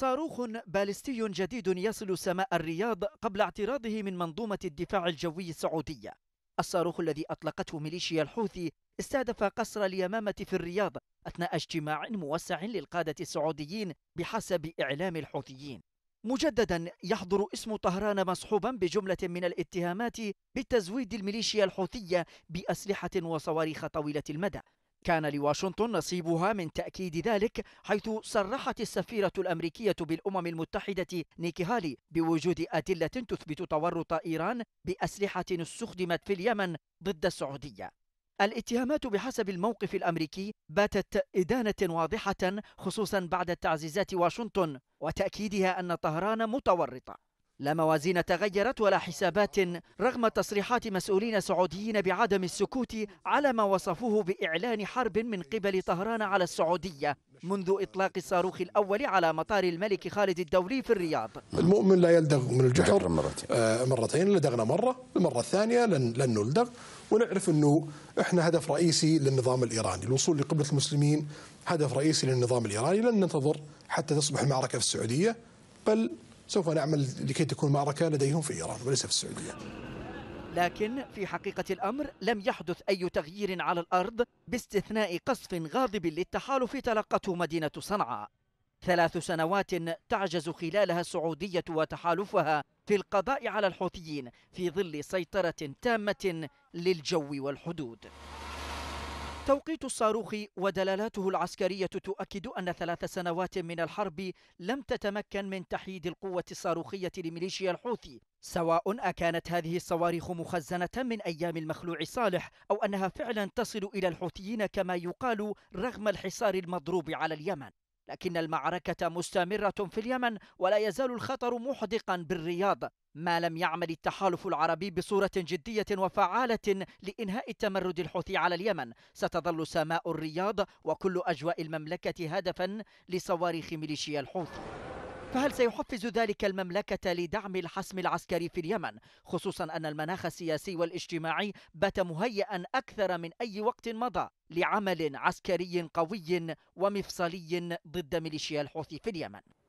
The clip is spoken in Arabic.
صاروخ بالستي جديد يصل سماء الرياض قبل اعتراضه من منظومة الدفاع الجوي السعودية الصاروخ الذي أطلقته ميليشيا الحوثي استهدف قصر اليمامة في الرياض أثناء اجتماع موسع للقادة السعوديين بحسب إعلام الحوثيين مجددا يحضر اسم طهران مصحوبا بجملة من الاتهامات بتزويد الميليشيا الحوثية بأسلحة وصواريخ طويلة المدى كان لواشنطن نصيبها من تأكيد ذلك حيث صرحت السفيرة الأمريكية بالأمم المتحدة نيكي هالي بوجود أدلة تثبت تورط إيران بأسلحة استخدمت في اليمن ضد السعودية الاتهامات بحسب الموقف الامريكي باتت ادانه واضحه خصوصا بعد تعزيزات واشنطن وتاكيدها ان طهران متورطه لا موازين تغيرت ولا حسابات رغم تصريحات مسؤولين سعوديين بعدم السكوت على ما وصفوه بإعلان حرب من قبل طهران على السعودية منذ إطلاق الصاروخ الأول على مطار الملك خالد الدولي في الرياض المؤمن لا يلدغ من الجحر مرتين, آه، مرتين لدغنا مرة المرة الثانية لن, لن نلدغ ونعرف أنه إحنا هدف رئيسي للنظام الإيراني الوصول لقبلة المسلمين هدف رئيسي للنظام الإيراني لن ننتظر حتى تصبح المعركة في السعودية بل سوف نعمل لكي تكون المعركة لديهم في إيران وليس في السعودية لكن في حقيقة الأمر لم يحدث أي تغيير على الأرض باستثناء قصف غاضب للتحالف تلقته مدينة صنعاء ثلاث سنوات تعجز خلالها السعودية وتحالفها في القضاء على الحوثيين في ظل سيطرة تامة للجو والحدود توقيت الصاروخ ودلالاته العسكرية تؤكد أن ثلاث سنوات من الحرب لم تتمكن من تحييد القوة الصاروخية لميليشيا الحوثي سواء أكانت هذه الصواريخ مخزنة من أيام المخلوع صالح أو أنها فعلا تصل إلى الحوثيين كما يقال رغم الحصار المضروب على اليمن لكن المعركة مستمرة في اليمن ولا يزال الخطر محدقا بالرياض ما لم يعمل التحالف العربي بصورة جدية وفعالة لإنهاء التمرد الحوثي على اليمن ستظل سماء الرياض وكل أجواء المملكة هدفا لصواريخ ميليشيا الحوثي فهل سيحفز ذلك المملكة لدعم الحسم العسكري في اليمن خصوصا أن المناخ السياسي والاجتماعي بات مهيئا أكثر من أي وقت مضى لعمل عسكري قوي ومفصلي ضد ميليشيا الحوثي في اليمن